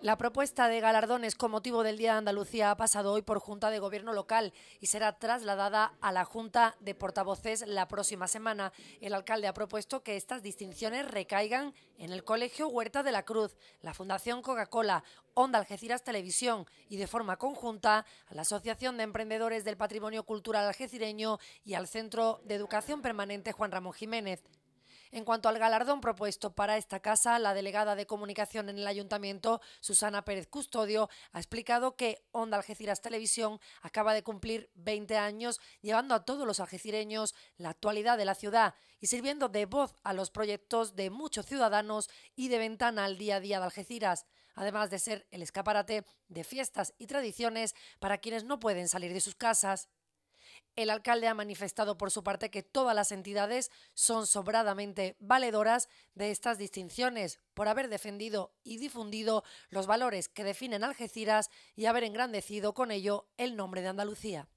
La propuesta de galardones con motivo del Día de Andalucía ha pasado hoy por Junta de Gobierno local y será trasladada a la Junta de Portavoces la próxima semana. El alcalde ha propuesto que estas distinciones recaigan en el Colegio Huerta de la Cruz, la Fundación Coca-Cola, Onda Algeciras Televisión y de forma conjunta a la Asociación de Emprendedores del Patrimonio Cultural Algecireño y al Centro de Educación Permanente Juan Ramón Jiménez. En cuanto al galardón propuesto para esta casa, la delegada de comunicación en el ayuntamiento, Susana Pérez Custodio, ha explicado que Onda Algeciras Televisión acaba de cumplir 20 años llevando a todos los algecireños la actualidad de la ciudad y sirviendo de voz a los proyectos de muchos ciudadanos y de ventana al día a día de Algeciras además de ser el escaparate de fiestas y tradiciones para quienes no pueden salir de sus casas. El alcalde ha manifestado por su parte que todas las entidades son sobradamente valedoras de estas distinciones por haber defendido y difundido los valores que definen Algeciras y haber engrandecido con ello el nombre de Andalucía.